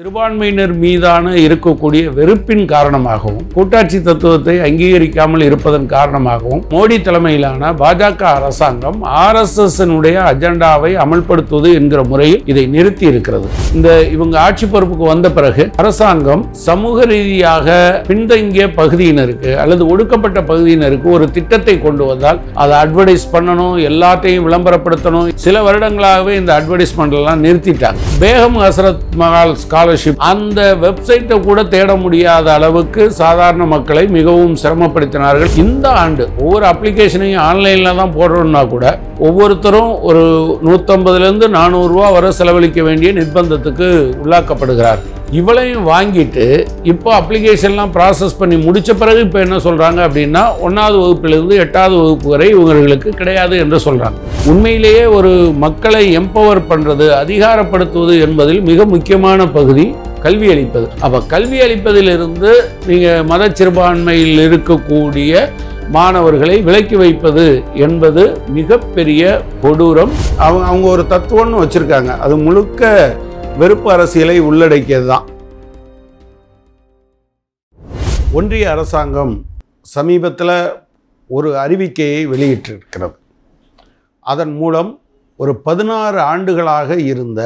சிறுபான்மையினர் மீதான இருக்கக்கூடிய வெறுப்பின் காரணமாகவும் கூட்டாட்சி தத்துவத்தை அங்கீகரிக்காமல் இருப்பதன் காரணமாகவும் மோடி தலைமையிலான பாஜக அரசாங்கம் ஆர்எஸ்எஸ்னுடைய அஜெண்டாவை அமல்படுத்துவது என்கிற முறையில் இதை நிறுத்தி இருக்கிறது இந்த இவங்க ஆட்சி பொறுப்புக்கு வந்த பிறகு அரசாங்கம் சமூக ரீதியாக பின்தங்கிய பகுதியினருக்கு அல்லது ஒடுக்கப்பட்ட பகுதியினருக்கு ஒரு திட்டத்தை கொண்டு வந்தால் அதை அட்வர்டைஸ் பண்ணணும் எல்லாத்தையும் விளம்பரப்படுத்தணும் சில வருடங்களாகவே இந்த அட்வர்டைஸ்மெண்ட் எல்லாம் நிறுத்திட்டாங்க பேகம் ஹசரத் மகால் ஸ்காலர் ஸ்காலர்ஷிப் அந்த வெப்சைட்டை கூட தேட முடியாத அளவுக்கு சாதாரண மக்களை மிகவும் சிரமப்படுத்தினார்கள் இந்த ஆண்டு ஒவ்வொரு அப்ளிகேஷனையும் ஆன்லைனில் தான் போடுறோம்னா கூட ஒவ்வொருத்தரும் ஒரு நூற்றம்பதுலேருந்து நானூறுரூவா வரை செலவழிக்க வேண்டிய நிர்பந்தத்துக்கு உள்ளாக்கப்படுகிறார் இவளையும் வாங்கிட்டு இப்போ அப்ளிகேஷன்லாம் ப்ராசஸ் பண்ணி முடித்த பிறகு இப்போ என்ன சொல்கிறாங்க அப்படின்னா ஒன்றாவது வகுப்புலேருந்து எட்டாவது வகுப்பு வரை இவங்களுக்கு கிடையாது என்று சொல்கிறாங்க உண்மையிலேயே ஒரு மக்களை எம்பவர் பண்ணுறது அதிகாரப்படுத்துவது என்பதில் மிக முக்கியமான பகுதி கல்வி அளிப்பது அப்போ கல்வி அளிப்பதிலிருந்து நீங்கள் மத சிறுபான்மையில் இருக்கக்கூடிய மாணவர்களை விலக்கி வைப்பது என்பது மிகப்பெரிய கொடூரம் அவங்க அவங்க ஒரு தத்துவம்னு வச்சுருக்காங்க அது முழுக்க வெறுப்பு அரசியலை உள்ளடக்கியது தான் ஒன்றிய அரசாங்கம் சமீபத்தில் ஒரு அறிவிக்கையை வெளியிட்டிருக்கிறது அதன் மூலம் ஒரு பதினாறு ஆண்டுகளாக இருந்த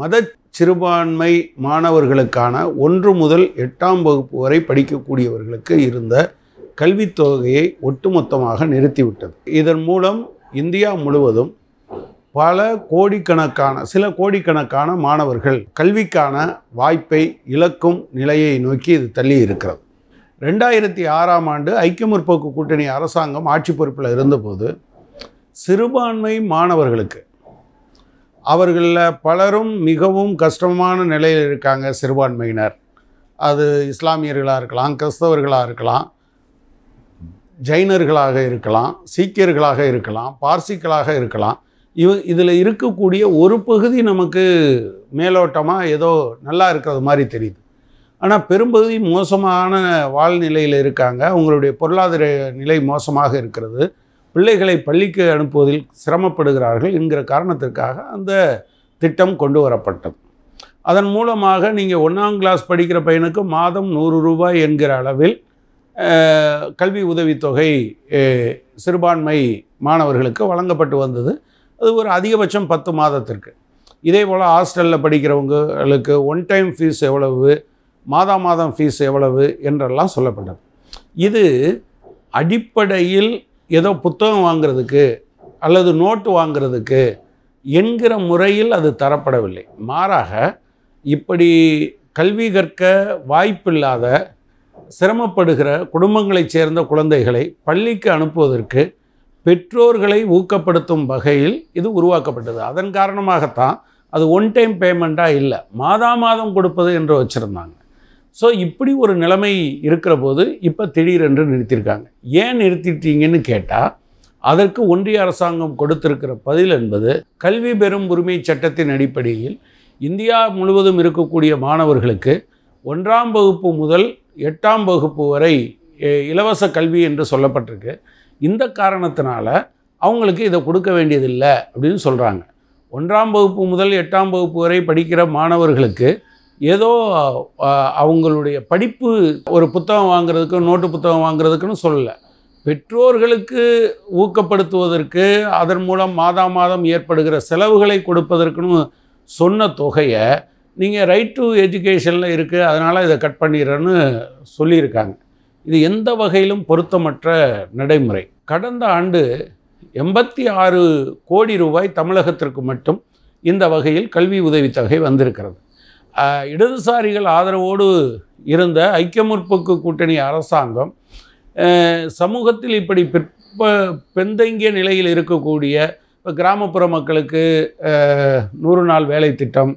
மத சிறுபான்மை மாணவர்களுக்கான ஒன்று முதல் எட்டாம் வகுப்பு வரை படிக்கக்கூடியவர்களுக்கு இருந்த கல்வித் தொகையை ஒட்டுமொத்தமாக நிறுத்திவிட்டது இதன் மூலம் இந்தியா முழுவதும் பல கோடிக்கணக்கான சில கோடிக்கணக்கான மாணவர்கள் கல்விக்கான வாய்ப்பை இழக்கும் நிலையை நோக்கி இது தள்ளி இருக்கிறது ரெண்டாயிரத்தி ஆறாம் ஆண்டு ஐக்கிய முற்போக்கு கூட்டணி அரசாங்கம் ஆட்சி பொறுப்பில் இருந்தபோது சிறுபான்மை மாணவர்களுக்கு அவர்களில் பலரும் மிகவும் கஷ்டமான நிலையில் இருக்காங்க சிறுபான்மையினர் அது இஸ்லாமியர்களாக இருக்கலாம் கிறிஸ்தவர்களாக இருக்கலாம் ஜைனர்களாக இருக்கலாம் சீக்கியர்களாக இருக்கலாம் பார்சிக்களாக இருக்கலாம் இவ இதில் இருக்கக்கூடிய ஒரு பகுதி நமக்கு மேலோட்டமாக ஏதோ நல்லா இருக்கிறது மாதிரி தெரியுது ஆனால் பெரும்பகுதி மோசமான வாழ்நிலையில் இருக்காங்க அவங்களுடைய பொருளாதார நிலை மோசமாக இருக்கிறது பிள்ளைகளை பள்ளிக்கு அனுப்புவதில் சிரமப்படுகிறார்கள் என்கிற காரணத்திற்காக அந்த திட்டம் கொண்டு வரப்பட்டது அதன் மூலமாக நீங்கள் ஒன்றாம் கிளாஸ் படிக்கிற பையனுக்கு மாதம் நூறு ரூபாய் என்கிற அளவில் கல்வி உதவித்தொகை சிறுபான்மை மாணவர்களுக்கு வழங்கப்பட்டு வந்தது அது ஒரு அதிகபட்சம் பத்து மாதத்திற்கு இதே போல் ஹாஸ்டலில் படிக்கிறவங்களுக்கு ஒன் டைம் ஃபீஸ் எவ்வளவு மாதா மாதம் ஃபீஸ் எவ்வளவு என்றெல்லாம் சொல்லப்பட்டது இது அடிப்படையில் ஏதோ புத்தகம் வாங்கிறதுக்கு அல்லது நோட்டு வாங்கிறதுக்கு என்கிற முறையில் அது தரப்படவில்லை மாறாக இப்படி கல்வி கற்க வாய்ப்பில்லாத சிரமப்படுகிற குடும்பங்களைச் சேர்ந்த குழந்தைகளை பள்ளிக்கு அனுப்புவதற்கு பெற்றோர்களை ஊக்கப்படுத்தும் வகையில் இது உருவாக்கப்பட்டது அதன் காரணமாகத்தான் அது ஒன் டைம் பேமெண்ட்டாக இல்லை மாதா மாதம் கொடுப்பது என்று வச்சுருந்தாங்க ஸோ இப்படி ஒரு நிலைமை இருக்கிற போது இப்போ திடீரென்று நிறுத்தியிருக்காங்க ஏன் நிறுத்திட்டீங்கன்னு கேட்டால் அதற்கு ஒன்றிய அரசாங்கம் கொடுத்திருக்கிற பதில் என்பது கல்வி பெறும் உரிமை சட்டத்தின் அடிப்படையில் இந்தியா முழுவதும் இருக்கக்கூடிய மாணவர்களுக்கு ஒன்றாம் வகுப்பு முதல் எட்டாம் வகுப்பு வரை இலவச கல்வி என்று சொல்லப்பட்டிருக்கு இந்த காரணத்தினால அவங்களுக்கு இதை கொடுக்க வேண்டியதில்லை அப்படின்னு சொல்கிறாங்க ஒன்றாம் வகுப்பு முதல் எட்டாம் வகுப்பு வரை படிக்கிற மாணவர்களுக்கு ஏதோ அவங்களுடைய படிப்பு ஒரு புத்தகம் வாங்குறதுக்கு நோட்டு புத்தகம் வாங்குறதுக்குன்னு சொல்லலை பெற்றோர்களுக்கு ஊக்கப்படுத்துவதற்கு அதன் மூலம் மாதா மாதம் ஏற்படுகிற செலவுகளை கொடுப்பதற்குன்னு சொன்ன தொகையை நீங்கள் ரைட் டு எஜுகேஷனில் இருக்குது அதனால் இதை கட் பண்ணிடுறேன்னு சொல்லியிருக்காங்க இது எந்த வகையிலும் பொருத்தமற்ற நடைமுறை கடந்த ஆண்டு எண்பத்தி ஆறு கோடி ரூபாய் தமிழகத்திற்கு மட்டும் இந்த வகையில் கல்வி உதவித்தொகை வந்திருக்கிறது இடதுசாரிகள் ஆதரவோடு இருந்த ஐக்கிய முற்போக்கு கூட்டணி அரசாங்கம் சமூகத்தில் இப்படி பிற்ப பெந்தங்கிய நிலையில் இருக்கக்கூடிய இப்போ கிராமப்புற மக்களுக்கு நூறு நாள் வேலை திட்டம்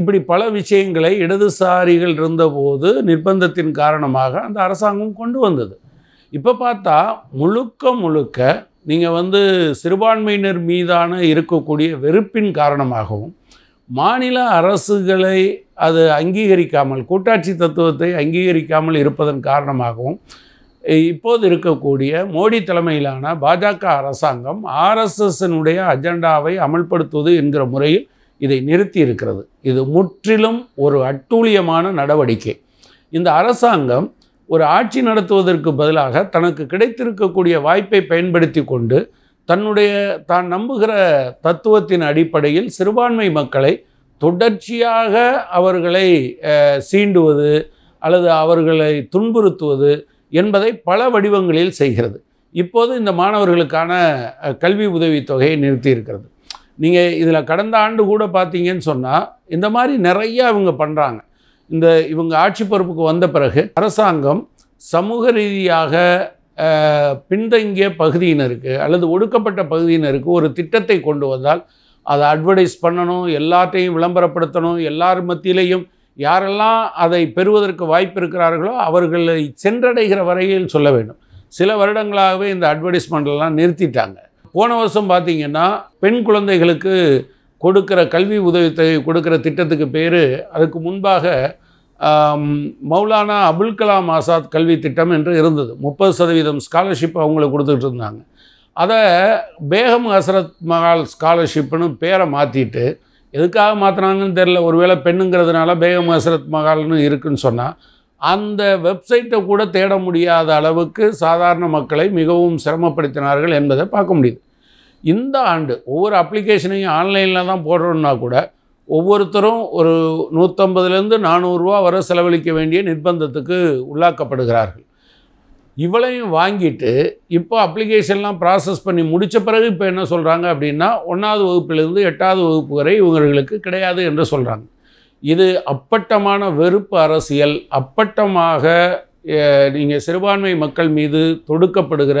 இப்படி பல விஷயங்களை இடதுசாரிகள் இருந்தபோது நிர்பந்தத்தின் காரணமாக அந்த அரசாங்கம் கொண்டு வந்தது இப்போ பார்த்தா முழுக்க முழுக்க நீங்கள் வந்து சிறுபான்மையினர் மீதான இருக்கக்கூடிய வெறுப்பின் காரணமாகவும் மாநில அரசுகளை அது அங்கீகரிக்காமல் கூட்டாட்சி தத்துவத்தை அங்கீகரிக்காமல் இருப்பதன் காரணமாகவும் இப்போது இருக்கக்கூடிய மோடி தலைமையிலான பாஜக அரசாங்கம் ஆர்எஸ்எஸ்னுடைய அஜெண்டாவை அமல்படுத்துவது என்கிற முறையில் இதை நிறுத்தி இருக்கிறது இது முற்றிலும் ஒரு அட்டூழியமான நடவடிக்கை இந்த அரசாங்கம் ஒரு ஆட்சி நடத்துவதற்கு பதிலாக தனக்கு கிடைத்திருக்கக்கூடிய வாய்ப்பை பயன்படுத்தி கொண்டு தன்னுடைய தான் நம்புகிற தத்துவத்தின் அடிப்படையில் சிறுபான்மை மக்களை தொடர்ச்சியாக அவர்களை சீண்டுவது அல்லது அவர்களை துன்புறுத்துவது என்பதை பல வடிவங்களில் செய்கிறது இப்போது இந்த மாணவர்களுக்கான கல்வி உதவித்தொகையை நிறுத்தி இருக்கிறது நீங்கள் இதில் கடந்த ஆண்டு கூட பார்த்தீங்கன்னு சொன்னால் இந்த மாதிரி நிறையா இவங்க பண்ணுறாங்க இந்த இவங்க ஆட்சி பொறுப்புக்கு வந்த பிறகு அரசாங்கம் சமூக ரீதியாக பின்தங்கிய பகுதியினருக்கு அல்லது ஒடுக்கப்பட்ட பகுதியினருக்கு ஒரு திட்டத்தை கொண்டு வந்தால் அதை அட்வர்டைஸ் பண்ணணும் எல்லாத்தையும் விளம்பரப்படுத்தணும் எல்லார் மத்தியிலையும் யாரெல்லாம் அதை பெறுவதற்கு வாய்ப்பு இருக்கிறார்களோ அவர்களை சென்றடைகிற வரையில் சொல்ல வேண்டும் சில வருடங்களாகவே இந்த அட்வர்டைஸ்மெண்ட்லாம் நிறுத்திட்டாங்க போன வருஷம் பார்த்திங்கன்னா பெண் குழந்தைகளுக்கு கொடுக்கிற கல்வி உதவித்தொகை கொடுக்குற திட்டத்துக்கு பேர் அதுக்கு முன்பாக மௌலானா அபுல் கலாம் ஆசாத் கல்வி திட்டம் என்று இருந்தது முப்பது சதவீதம் ஸ்காலர்ஷிப் அவங்களுக்கு கொடுத்துட்டு இருந்தாங்க அதை பேகம் ஹசரத் மகால் ஸ்காலர்ஷிப்னு பேரை மாற்றிட்டு எதுக்காக மாற்றினாங்கன்னு தெரில ஒருவேளை பெண்ணுங்கிறதுனால பேகம் ஹசரத் மகால்னு இருக்குன்னு சொன்னால் அந்த வெப்சைட்டை கூட தேட முடியாத அளவுக்கு சாதாரண மக்களை மிகவும் சிரமப்படுத்தினார்கள் என்பதை பார்க்க முடியுது இந்த ஆண்டு ஒவ்வொரு அப்ளிகேஷனையும் ஆன்லைனில் தான் போடுறோன்னா கூட ஒவ்வொருத்தரும் ஒரு நூற்றம்பதுலேருந்து நானூறுரூவா வர செலவழிக்க வேண்டிய நிர்பந்தத்துக்கு உள்ளாக்கப்படுகிறார்கள் இவளையும் வாங்கிட்டு இப்போ அப்ளிகேஷன்லாம் ப்ராசஸ் பண்ணி முடித்த பிறகு இப்போ என்ன சொல்கிறாங்க அப்படின்னா ஒன்றாவது வகுப்பிலிருந்து எட்டாவது வகுப்பு வரை இவங்களுக்கு கிடையாது என்று சொல்கிறாங்க இது அப்பட்டமான வெறுப்பு அரசியல் அப்பட்டமாக நீங்கள் சிறுபான்மை மக்கள் மீது தொடுக்கப்படுகிற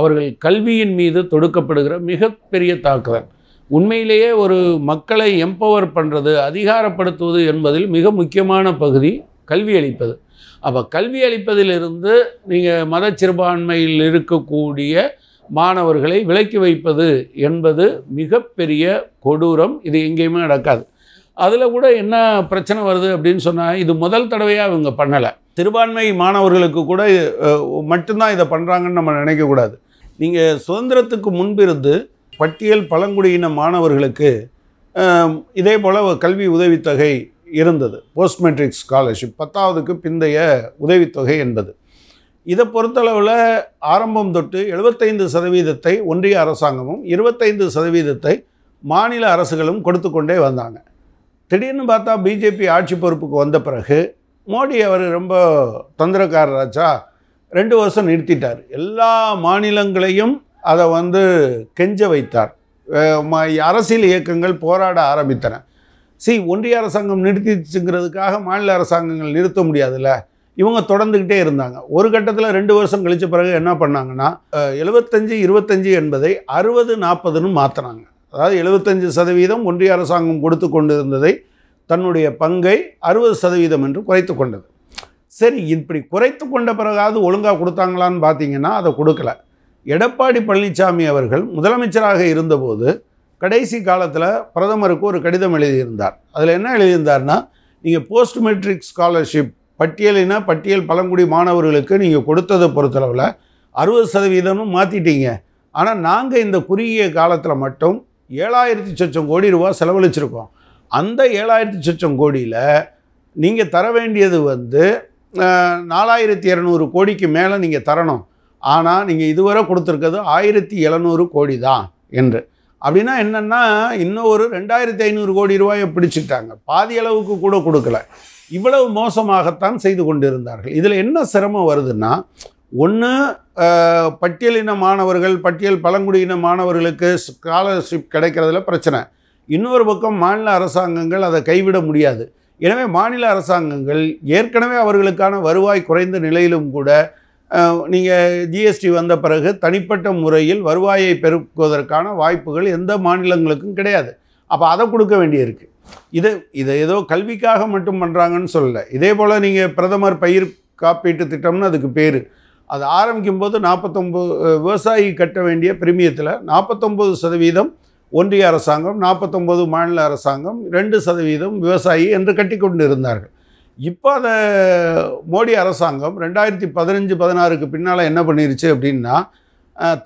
அவர்கள் கல்வியின் மீது தொடுக்கப்படுகிற மிகப்பெரிய தாக்குதல் உண்மையிலேயே ஒரு மக்களை எம்பவர் பண்ணுறது அதிகாரப்படுத்துவது என்பதில் மிக முக்கியமான பகுதி கல்வி அளிப்பது அப்போ கல்வி அளிப்பதிலிருந்து நீங்கள் மத சிறுபான்மையில் இருக்கக்கூடிய மாணவர்களை விலக்கி வைப்பது என்பது மிகப்பெரிய கொடூரம் இது எங்கேயுமே நடக்காது அதில் கூட என்ன பிரச்சனை வருது அப்படின்னு சொன்னால் இது முதல் தடவையாக இவங்க பண்ணலை சிறுபான்மை மாணவர்களுக்கு கூட மட்டும்தான் இதை பண்ணுறாங்கன்னு நம்ம நினைக்கக்கூடாது நீங்கள் சுதந்திரத்துக்கு முன்பிருந்து பட்டியல் பழங்குடியின மாணவர்களுக்கு இதே போல் கல்வி உதவித்தொகை இருந்தது போஸ்ட் மெட்ரிக் ஸ்காலர்ஷிப் பத்தாவதுக்கு பிந்தைய உதவித்தொகை என்பது இதை பொறுத்தளவில் ஆரம்பம் தொட்டு எழுபத்தைந்து சதவீதத்தை ஒன்றிய அரசாங்கமும் இருபத்தைந்து சதவீதத்தை மாநில அரசுகளும் கொடுத்து கொண்டே வந்தாங்க திடீர்னு பார்த்தா பிஜேபி ஆட்சி பொறுப்புக்கு வந்த பிறகு மோடி அவர் ரொம்ப தொந்தரக்காரராச்சா ரெண்டு வருஷம் நிறுத்திட்டார் எல்லா மாநிலங்களையும் அதை வந்து கெஞ்ச வைத்தார் அரசியல் இயக்கங்கள் போராட ஆரம்பித்தன சி ஒன்றிய அரசாங்கம் நிறுத்திச்சுங்கிறதுக்காக மாநில அரசாங்கங்கள் நிறுத்த முடியாதுல்ல இவங்க தொடர்ந்துக்கிட்டே இருந்தாங்க ஒரு கட்டத்தில் ரெண்டு வருஷம் கழித்த பிறகு என்ன பண்ணாங்கன்னா எழுபத்தஞ்சு இருபத்தஞ்சு என்பதை அறுபது நாற்பதுன்னு மாற்றினாங்க அதாவது எழுபத்தஞ்சு சதவீதம் ஒன்றிய அரசாங்கம் கொடுத்து கொண்டு இருந்ததை தன்னுடைய பங்கை அறுபது சதவீதம் என்று குறைத்து கொண்டது சரி இப்படி குறைத்து கொண்ட பிறகாவது ஒழுங்காக கொடுத்தாங்களான்னு பார்த்தீங்கன்னா அதை கொடுக்கல எடப்பாடி பழனிசாமி அவர்கள் முதலமைச்சராக இருந்தபோது கடைசி காலத்தில் பிரதமருக்கு ஒரு கடிதம் எழுதியிருந்தார் அதில் என்ன எழுதியிருந்தார்னா நீங்கள் போஸ்ட் மெட்ரிக் ஸ்காலர்ஷிப் பட்டியலினா பட்டியல் பழங்குடி மாணவர்களுக்கு நீங்கள் கொடுத்ததை பொறுத்தளவில் அறுபது சதவீதமும் மாற்றிட்டீங்க ஆனால் நாங்கள் இந்த குறுகிய காலத்தில் மட்டும் ஏழாயிரத்தி சொச்சம் கோடி ரூபா செலவழிச்சிருக்கோம் அந்த ஏழாயிரத்தி சொச்சம் கோடியில் நீங்கள் தர வேண்டியது வந்து நாலாயிரத்தி இரநூறு கோடிக்கு மேலே நீங்கள் தரணும் ஆனால் நீங்கள் இதுவரை கொடுத்துருக்கிறது ஆயிரத்தி எழுநூறு கோடி தான் என்று அப்படின்னா என்னென்னா இன்னும் ஒரு ரெண்டாயிரத்தி ஐநூறு கோடி ரூபாயை பிடிச்சிட்டாங்க பாதி அளவுக்கு கூட கொடுக்கல இவ்வளவு மோசமாகத்தான் செய்து கொண்டிருந்தார்கள் இதில் என்ன சிரமம் வருதுன்னா ஒன்று பட்டியலின மாணவர்கள் பட்டியல் பழங்குடியின மாணவர்களுக்கு ஸ்காலர்ஷிப் கிடைக்கிறதுல பிரச்சனை இன்னொரு பக்கம் மாநில அரசாங்கங்கள் அதை கைவிட முடியாது எனவே மாநில அரசாங்கங்கள் ஏற்கனவே அவர்களுக்கான வருவாய் குறைந்த நிலையிலும் கூட நீங்கள் ஜிஎஸ்டி வந்த பிறகு தனிப்பட்ட முறையில் வருவாயை பெருக்குவதற்கான வாய்ப்புகள் எந்த மாநிலங்களுக்கும் கிடையாது அப்போ அதை கொடுக்க வேண்டியிருக்கு இது இதை ஏதோ கல்விக்காக மட்டும் பண்ணுறாங்கன்னு சொல்லலை இதே போல் நீங்கள் பிரதமர் பயிர் காப்பீட்டு திட்டம்னு அதுக்கு பேர் அது ஆரம்பிக்கும் போது நாற்பத்தொம்போது விவசாயி கட்ட வேண்டிய பிரிமியத்தில் நாற்பத்தொம்பது சதவீதம் ஒன்றிய அரசாங்கம் நாற்பத்தொம்போது மாநில அரசாங்கம் ரெண்டு சதவீதம் விவசாயி என்று கட்டி கொண்டு இருந்தார்கள் இப்போ அந்த மோடி அரசாங்கம் ரெண்டாயிரத்தி பதினஞ்சு பதினாறுக்கு பின்னால் என்ன பண்ணிருச்சு அப்படின்னா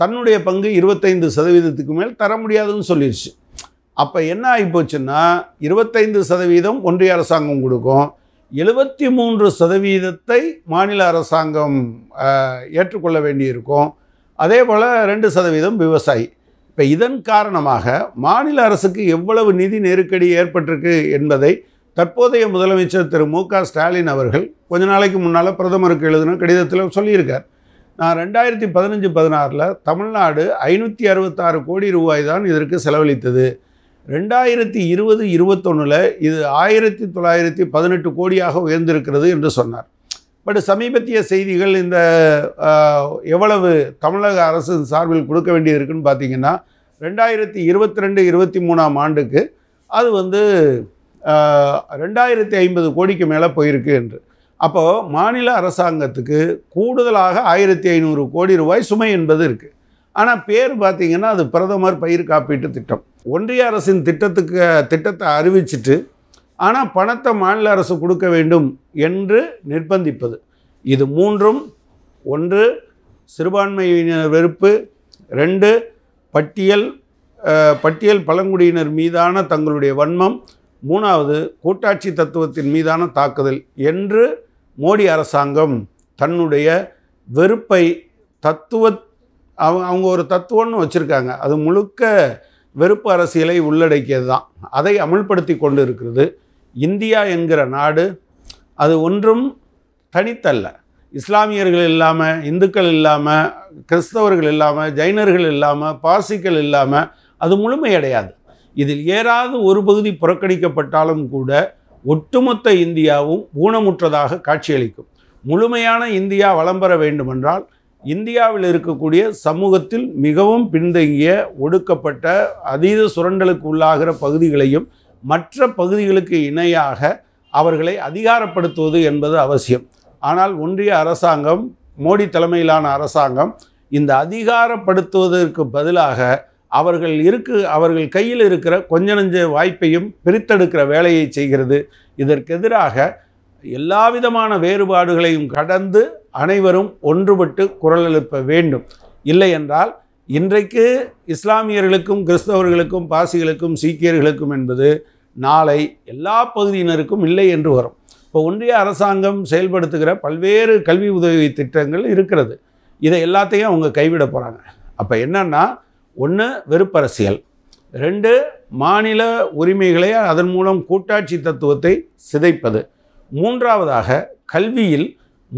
தன்னுடைய பங்கு இருபத்தைந்து சதவீதத்துக்கு மேல் தர முடியாதுன்னு சொல்லிடுச்சு அப்போ என்ன ஆகிப்போச்சுன்னா இருபத்தைந்து சதவீதம் ஒன்றிய அரசாங்கம் கொடுக்கும் எழுபத்தி மூன்று சதவீதத்தை மாநில அரசாங்கம் ஏற்றுக்கொள்ள வேண்டியிருக்கும் அதே போல் ரெண்டு சதவீதம் விவசாயி இப்போ இதன் காரணமாக மாநில அரசுக்கு எவ்வளவு நிதி நெருக்கடி ஏற்பட்டிருக்கு என்பதை தற்போதைய முதலமைச்சர் திரு மு க ஸ்டாலின் அவர்கள் கொஞ்ச நாளைக்கு முன்னால் பிரதமருக்கு எழுதின கடிதத்தில் சொல்லியிருக்கார் நான் ரெண்டாயிரத்தி பதினஞ்சு பதினாறில் தமிழ்நாடு ஐநூற்றி அறுபத்தாறு கோடி ரூபாய் தான் இதற்கு செலவழித்தது ரெண்டாயிரத்தி இருபது இருபத்தொன்னில் இது ஆயிரத்தி தொள்ளாயிரத்தி பதினெட்டு கோடியாக உயர்ந்திருக்கிறது என்று சொன்னார் பட் சமீபத்திய செய்திகள் இந்த எவ்வளவு தமிழக அரசு சார்பில் கொடுக்க வேண்டியிருக்குன்னு இருக்குன்னு பார்த்தீங்கன்னா ரெண்டாயிரத்தி இருபத்தி ரெண்டு இருபத்தி மூணாம் ஆண்டுக்கு அது வந்து ரெண்டாயிரத்தி ஐம்பது கோடிக்கு மேலே போயிருக்கு என்று அப்போது மாநில அரசாங்கத்துக்கு கூடுதலாக ஆயிரத்தி ஐநூறு கோடி ரூபாய் சுமை என்பது இருக்குது ஆனால் பேர் பார்த்திங்கன்னா அது பிரதமர் பயிர் காப்பீட்டு திட்டம் ஒன்றிய அரசின் திட்டத்துக்கு திட்டத்தை அறிவிச்சிட்டு ஆனால் பணத்தை மாநில அரசு கொடுக்க வேண்டும் என்று நிர்பந்திப்பது இது மூன்றும் ஒன்று சிறுபான்மையினர் வெறுப்பு ரெண்டு பட்டியல் பட்டியல் பழங்குடியினர் மீதான தங்களுடைய வன்மம் மூணாவது கூட்டாட்சி தத்துவத்தின் மீதான தாக்குதல் என்று மோடி அரசாங்கம் தன்னுடைய வெறுப்பை தத்துவ அவங்க ஒரு தத்துவம்னு வச்சுருக்காங்க அது முழுக்க வெறுப்பு அரசியலை உள்ளடக்கியது தான் அதை அமுல்படுத்தி கொண்டு இருக்கிறது இந்தியா என்கிற நாடு அது ஒன்றும் தனித்தல்ல இஸ்லாமியர்கள் இல்லாமல் இந்துக்கள் இல்லாமல் கிறிஸ்தவர்கள் இல்லாமல் ஜைனர்கள் இல்லாமல் பார்சிக்கள் இல்லாமல் அது முழுமையடையாது இதில் ஏறாது ஒரு பகுதி புறக்கணிக்கப்பட்டாலும் கூட ஒட்டுமொத்த இந்தியாவும் ஊனமுற்றதாக காட்சியளிக்கும் முழுமையான இந்தியா வளம் பெற வேண்டுமென்றால் இந்தியாவில் இருக்கக்கூடிய சமூகத்தில் மிகவும் பின்தங்கிய ஒடுக்கப்பட்ட அதீத சுரண்டலுக்கு உள்ளாகிற பகுதிகளையும் மற்ற பகுதிகளுக்கு இணையாக அவர்களை அதிகாரப்படுத்துவது என்பது அவசியம் ஆனால் ஒன்றிய அரசாங்கம் மோடி தலைமையிலான அரசாங்கம் இந்த அதிகாரப்படுத்துவதற்கு பதிலாக அவர்கள் இருக்கு அவர்கள் கையில் இருக்கிற கொஞ்ச நஞ்ச வாய்ப்பையும் பிரித்தெடுக்கிற வேலையை செய்கிறது இதற்கெதிராக எல்லாவிதமான எல்லா விதமான வேறுபாடுகளையும் கடந்து அனைவரும் ஒன்றுபட்டு குரல் எழுப்ப வேண்டும் இல்லை என்றால் இன்றைக்கு இஸ்லாமியர்களுக்கும் கிறிஸ்தவர்களுக்கும் பாசிகளுக்கும் சீக்கியர்களுக்கும் என்பது நாளை எல்லா பகுதியினருக்கும் இல்லை என்று வரும் இப்போ ஒன்றிய அரசாங்கம் செயல்படுத்துகிற பல்வேறு கல்வி உதவி திட்டங்கள் இருக்கிறது இதை எல்லாத்தையும் அவங்க கைவிட போகிறாங்க அப்போ என்னென்னா ஒன்று வெறுப்பரசியல் ரெண்டு மாநில உரிமைகளை அதன் மூலம் கூட்டாட்சி தத்துவத்தை சிதைப்பது மூன்றாவதாக கல்வியில்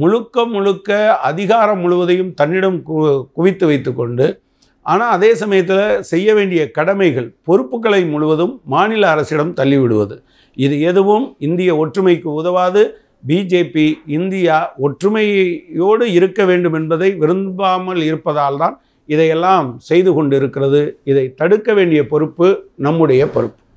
முழுக்க முழுக்க அதிகாரம் முழுவதையும் தன்னிடம் குவித்து வைத்து கொண்டு ஆனால் அதே சமயத்தில் செய்ய வேண்டிய கடமைகள் பொறுப்புகளை முழுவதும் மாநில அரசிடம் தள்ளிவிடுவது இது எதுவும் இந்திய ஒற்றுமைக்கு உதவாது பிஜேபி இந்தியா ஒற்றுமையோடு இருக்க வேண்டும் என்பதை விரும்பாமல் இருப்பதால் தான் இதையெல்லாம் செய்து கொண்டு இருக்கிறது இதை தடுக்க வேண்டிய பொறுப்பு நம்முடைய பொறுப்பு